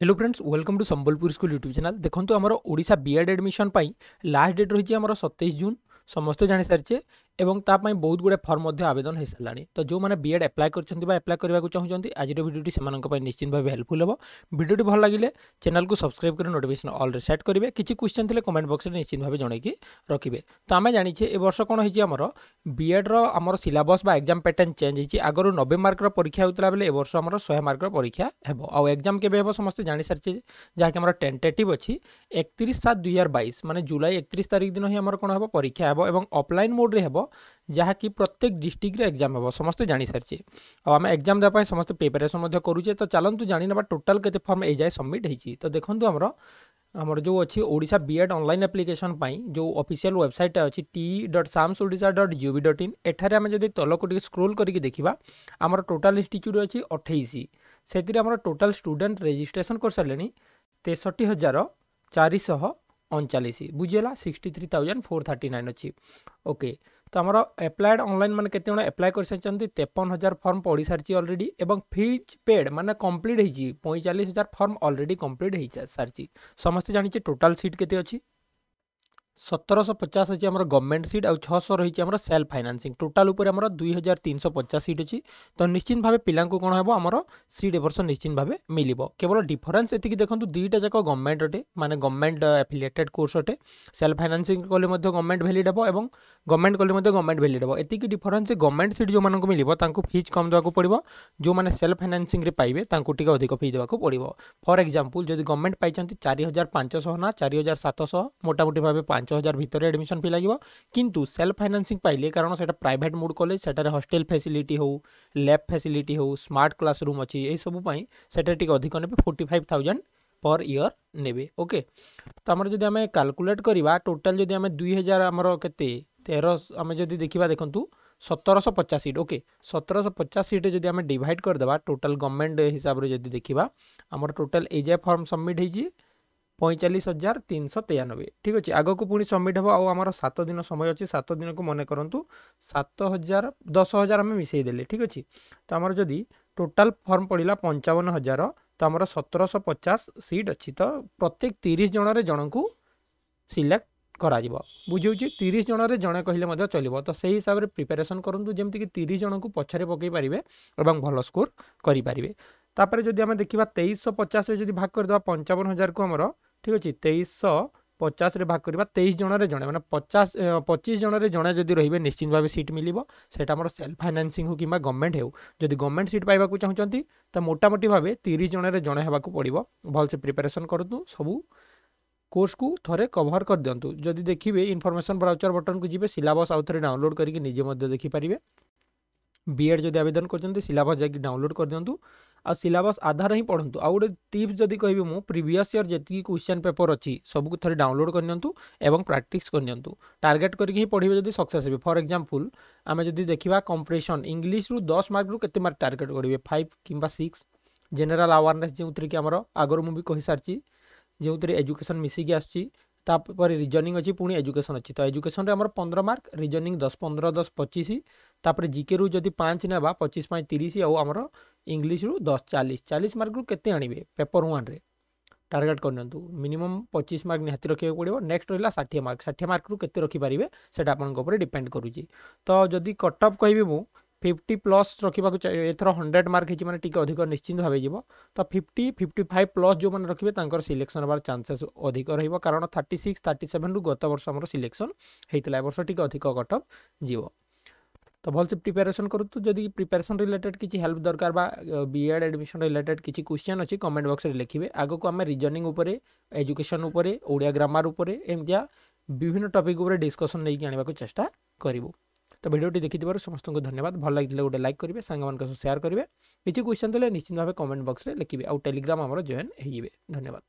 hello friends welcome to Sambalpur school YouTube channel দেখুন আমার Odisha BEd admission পাই লাস্ট ডেট রয়েছে আমার সতেইশ জুন ସମସ୍ତେ ଜାଣିସାରିଛେ এবং তা পাই বহুত গুড়ে ফর্ম মধ্যে আবেদন হয়েসারা তো যে বিএড এপ্লাই করছেন বা আপ্লাই করা চাহুଛନ୍ତି আজির ভিডিওটি সে নিশ্চিত ভাবে হেল্পফুল হব ভিডিওটি ভাল লাগিলে চ্যানেলকে সবসক্রাইব করে নোটিফিকেসন অলরে সেট করবে কিছু কোশ্চেন থাকলে কমেন্ট বক্সরে নিশ্চিত ভাবে জনাইকি রাখবে তো আমি জাঁচে এ বর্ষ কোণ হয়েছে আমার বিএড্র আমার সিলাবস বা এক্সাম প্যাটর্ন চেঞ্জ হয়েছে আগর নবে মার্কর পরীক্ষা হয়েছিল বেলে এ বর্ষ আমার শহে মার্কর পরীক্ষা হব আও এক্সাম কেবে হব সমস্তে জাঁসারিছে যাকে আমার টেন্টেটিভ অছি একত্রিশ সাত দুই হাজার বাইশ মানে জুলাই একত্রিশ তারিখ দিন হি আমার কোণ হব পরীক্ষা হব এবং অফলাইন মোড্রে হব ଯାହାକି ପ୍ରତ୍ୟେକ ଡିଷ୍ଟ୍ରିକ୍ଟରେ ଏକ୍ଜାମ୍ ହେବ ସମସ୍ତେ ଜାଣିସାରିଛେ ଆଉ ଆମେ ଏକ୍ଜାମ୍ ଦେବା ପାଇଁ ସମସ୍ତେ ପ୍ରିପାରେସନ୍ ମଧ୍ୟ କରୁଛେ ତ ଚାଲନ୍ତୁ ଜାଣିନେବା ଟୋଟାଲ୍ କେତେ ଫର୍ମ ଏଯାଏ ସବମିଟ୍ ହେଇଛି ତ ଦେଖନ୍ତୁ ଆମର ଆମର ଯେଉଁ ଅଛି Odisha BEd online application ପାଇଁ ଯେଉଁ ଅଫିସିଆଲ୍ ୱେବସାଇଟ୍ଟା ଅଛି ଟି dot SAMS Odisha dot GOV dot in ଏଠାରେ ଆମେ ଯଦି ତଳକୁ ଟିକେ ସ୍କ୍ରୋଲ୍ କରିକି ଦେଖିବା ଆମର ଟୋଟାଲ୍ ଇନଷ୍ଟିଚ୍ୟୁଟ୍ ଅଛି ଅଠେଇଶ ସେଥିରେ ଆମର ଟୋଟାଲ୍ ଷ୍ଟୁଡେଣ୍ଟ ରେଜିଷ୍ଟ୍ରେସନ୍ କରିସାରିଲେଣି ତେଷଠି ହଜାର ଚାରିଶହ ଅଣଚାଳିଶ ବୁଝିଗଲା sixty three thousand four thirty nine ଅଛି ଓକେ তো আমার আপ্লায়েড অনলাইন মানে কেতে জন আপ্লায় করে সারি তেপন হাজার ফর্ম পড়ি সারিছি অলরেডি এবং ফিজ পেড মানে কমপ্লিট হয়েছি পঁয়চাল্লিশ হাজার ফর্ম অলরেডি কমপ্লিট হয়ে সারিছি সমস্তে জাঁচি টোটাল সিট কেতে অছি ସତରଶହ ପଚାଶ ଅଛି ଆମର ଗଭର୍ଣ୍ଣମେଣ୍ଟ ସିଟ୍ ଆଉ ଛଅଶହ ରହିଛି ଆମର ସେଲ୍ଫ ଫାଇନାନ୍ସିଂ ଟୋଟାଲ୍ ଉପରେ ଆମର ଦୁଇ ହଜାର ତିନିଶହ ପଚାଶ ସିଟ୍ ଅଛି ତ ନିଶ୍ଚିତ ଭାବେ ପିଲାଙ୍କୁ କ'ଣ ହେବ ଆମର ସିଟ୍ ଏବର୍ଷ ନିଶ୍ଚିତ ଭାବେ ମିଳିବ କେବଳ ଡିଫରେନ୍ସ ଏତିକି ଦେଖନ୍ତୁ ଦୁଇଟା ଯାକ ଗଭର୍ଣ୍ଣମେଣ୍ଟ ଅଟେ ମାନେ ଗଭର୍ଣ୍ଣମେଣ୍ଟ ଆଫିଲିଏଟେଡ୍ କୋର୍ସ ଅଟେ ସେଲ୍ଫ ଫାଇନାନ୍ସିଂ କଲେ ମଧ୍ୟ ଗଭର୍ଣ୍ଣମେଣ୍ଟ ଭ୍ୟାଲିଡ୍ ହେବ ଏବଂ ଗଭର୍ଣ୍ଣମେଣ୍ଟ କଲେ ମଧ୍ୟ ଗଭର୍ଣ୍ଣମେଣ୍ଟ ଭ୍ୟାଲିଡ୍ ହେବ ଏତିକି ଡିଫରେନ୍ସ ଗଭର୍ଣ୍ଣମେଣ୍ଟ ସିଟ୍ ଯେଉଁମାନଙ୍କୁ ମିଳିବ ତାଙ୍କୁ ଫିଜ୍ କମ୍ ଦେବାକୁ ପଡ଼ିବ ଯେଉଁମାନେ ସେଲ୍ଫ ଫାଇନାନ୍ସିଂରେ ପାଇବେ ତାଙ୍କୁ ଟିକେ ଅଧିକ ଫି ଦେବାକୁ ପଡ଼ିବ ଫର୍ ଏକ୍ଜାମ୍ପଲ୍ ଯଦି ଗଭର୍ଣ୍ଣମେଣ୍ଟ ପାଇଛନ୍ତି ଚାରି ହଜାର ପାଞ୍ଚଶହ ନା ଚାରି ହଜାର ସାତଶହ ମୋଟାମୋଟି ଭାବେ ପାଞ୍ଚ पांच हजार भितर एडमिशन फी लगे कि सेल्फ फाइनान्सींग पाइले कारण से प्राइट मोड कलेज सेठार हस्टेल फैसिलिट हो लैब फैसिलिट हो स्मार्ट रूम अच्छी ये सबूत से अधिक ने forty five thousand per year ने ओके तो आम जब काल्कुलेट करवा टोटाल जब दुई हजार आम के तेरह आम जब देखा देखूँ सतरश पचास सीट ओके सतरश पचास सीट जब डिड करदे टोटाल गवर्नमेंट हिसाब से जब देखा आमर टोटाल एजे फर्म सबमिट हो ପଇଁଚାଳିଶ ହଜାର ତିନିଶହ ତେୟାନବେ ଠିକ୍ ଅଛି ଆଗକୁ ପୁଣି ସବମିଟ୍ ହେବ ଆଉ ଆମର ସାତ ଦିନ ସମୟ ଅଛି ସାତ ଦିନକୁ ମନେ କରନ୍ତୁ ସାତ ହଜାର ଦଶ ହଜାର ଆମେ ମିଶାଇ ଦେଲେ ଠିକ୍ ଅଛି ତ ଆମର ଯଦି ଟୋଟାଲ୍ ଫର୍ମ ପଡ଼ିଲା ପଞ୍ଚାବନ ହଜାର ତ ଆମର ସତରଶହ ପଚାଶ ସିଟ୍ ଅଛି ତ ପ୍ରତ୍ୟେକ ତିରିଶ ଜଣରେ ଜଣଙ୍କୁ ସିଲେକ୍ଟ କରାଯିବ ବୁଝାଉଛି ତିରିଶ ଜଣରେ ଜଣେ କହିଲେ ମଧ୍ୟ ଚଳିବ ତ ସେହି ହିସାବରେ ପ୍ରିପାରେସନ୍ କରନ୍ତୁ ଯେମିତିକି ତିରିଶ ଜଣଙ୍କୁ ପଛରେ ପକାଇ ପାରିବେ ଏବଂ ଭଲ ସ୍କୋର କରିପାରିବେ ତାପରେ ଯଦି ଆମେ ଦେଖିବା ତେଇଶଶହ ପଚାଶରେ ଯଦି ଭାଗ କରିଦେବା ପଞ୍ଚାବନ ହଜାରକୁ ଆମର ঠিক আছে তেইশশো পচাশে ভাগ করা তেইশ জনের জনে মানে পচাশ পঁচিশ জনের জনে যদি রহবে নিশ্চিত ভাবে সিট মিলব সেটা আমার সেলফ ফাইনান্সিং হো কিংবা গভর্নমেন্ট হেউ যদি গভর্নমেন্ট সিট পাইবা চাহুচ্ছেন তা মোটামুটি ভাবে তিরিশ জনের জনে হওয়া পড়ব ভালসে প্রিপারেসন করতু সবু কোর্সকু থরে কভর করে দিও যদি দেখবে ইনফরমেশন ব্রাউচর বটনকু যাবে সিলাবস আউথরে ডাউনলোড করি নিজে মধ্যে দেখিপারে বিএড যদি আবেদন করছেন সিলাবস যাই ডাউনলোড করে দিও ଆଉ ସିଲାବସ୍ ଆଧାର ହିଁ ପଢ଼ନ୍ତୁ ଆଉ ଗୋଟେ ଟିପ୍ସ ଯଦି କହିବି ମୁଁ ପ୍ରିଭିୟସ୍ ଇୟର୍ ଯେତିକି କ୍ୱେଶ୍ଚନ୍ ପେପର୍ ଅଛି ସବୁକୁ ଥରେ ଡାଉନଲୋଡ଼୍ କରିନିଅନ୍ତୁ ଏବଂ ପ୍ରାକ୍ଟିସ୍ କରିନିଅନ୍ତୁ ଟାର୍ଗେଟ୍ କରିକି ହିଁ ପଢ଼ିବେ ଯଦି ସକ୍ସେସ୍ ହେବେ ଫର୍ ଏକ୍ଜାମ୍ପଲ୍ ଆମେ ଯଦି ଦେଖିବା କମ୍ପ୍ରେସନ୍ ଇଂଲିଶରୁ ଦଶ ମାର୍କରୁ କେତେ ମାର୍କ ଟାର୍ଗେଟ୍ କରିବେ ଫାଇଭ୍ କିମ୍ବା ସିକ୍ସ ଜେନେରାଲ୍ ଆୱାରନେସ୍ ଯେଉଁଥିରେ କି ଆମର ଆଗରୁ ମୁଁ ବି କହିସାରିଛି ଯେଉଁଥିରେ ଏଜୁକେସନ୍ ମିଶିକି ଆସୁଛି ତାପରେ ରିଜନିଂ ଅଛି ପୁଣି ଏଜୁକେସନ୍ ଅଛି ତ ଏଜୁକେସନ୍ରେ ଆମର ପନ୍ଦର ମାର୍କ ରିଜନିଂ ଦଶ ପନ୍ଦର ଦଶ ପଚିଶ ତାପରେ ଜିକେରୁ ଯଦି ପାଞ୍ଚ ନେବା ପଚିଶ ପାଞ୍ଚ ତିରିଶ ଆଉ ଆମର ଇଂଲିଶରୁ ଦଶ ଚାଳିଶ ଚାଳିଶ ମାର୍କରୁ କେତେ ଆଣିବେ ପେପର ୱାନ୍ରେ ଟାର୍ଗେଟ୍ କରିନିଅନ୍ତୁ ମିନିମମ୍ ପଚିଶ ମାର୍କ ନିହାତି ରଖିବାକୁ ପଡ଼ିବ ନେକ୍ସଟ ରହିଲା ଷାଠିଏ ମାର୍କ ଷାଠିଏ ମାର୍କରୁ କେତେ ରଖିପାରିବେ ସେଇଟା ଆପଣଙ୍କ ଉପରେ ଡିପେଣ୍ଡ କରୁଛି ତ ଯଦି କଟ୍ ଅଫ୍ କହିବି ମୁଁ ফিফটি ପ୍ଲସ୍ ରଖିବାକୁ ଏଥର ହଣ୍ଡ୍ରେଡ଼ ମାର୍କ ହେଇଛି ମାନେ ଟିକେ ଅଧିକ ନିଶ୍ଚିନ୍ତ ଭାବେ ଯିବ ତ ଫିଫ୍ଟି ଫିଫ୍ଟି ଫାଇଭ୍ ପ୍ଲସ୍ ଯେଉଁମାନେ ରଖିବେ ତାଙ୍କର ସିଲେକ୍ସନ୍ ହେବାର ଚାନ୍ସେସ୍ ଅଧିକ ରହିବ କାରଣ ଥାର୍ଟି ସିକ୍ସ ଥାର୍ଟି ସେଭେନ୍ରୁ ଗତ ବର୍ଷ ଆମର ସିଲେକ୍ସନ୍ ହେଇଥିଲା ଏବର୍ଷ ଟିକେ ଅଧିକ କଟଅଫ୍ ଯିବ ତ ଭଲସେ ପ୍ରିପାରେସନ୍ କରୁନ୍ତୁ ଯଦି ପ୍ରିପାରେସନ୍ ରିଲେଟେଡ୍ କିଛି ହେଲ୍ପ ଦରକାର ବା ବିଏଡ଼୍ ଆଡ଼ମିସନ୍ ରିଲେଟେଡ୍ କିଛି କ୍ୱେଶ୍ଚନ୍ ଅଛି କମେଣ୍ଟ ବକ୍ସରେ ଲେଖିବେ ଆଗକୁ ଆମେ ରିଜନିଂ ଉପରେ ଏଜୁକେସନ୍ ଉପରେ ଓଡ଼ିଆ ଗ୍ରାମାର ଉପରେ ଏମିତିଆ ବିଭିନ୍ନ ଟପିକ୍ ଉପରେ ଡିସ୍କସନ୍ ନେଇକି ଆଣିବାକୁ ଚେଷ୍ଟା କରିବୁ তো ভিডিওটি দেখিবার সমস্ত ধন্যবাদ ভাল লাগিলে গোটে লাইক করবে সাংবাদিক সেয়ার করবে কিছু কোশ্চেন দেলে নিশ্চিত ভাবে কমেন্ট বক্সে লিখবে আউ টেলিগ্রাম আমার জয়েন হয়ে যাবে ধন্যবাদ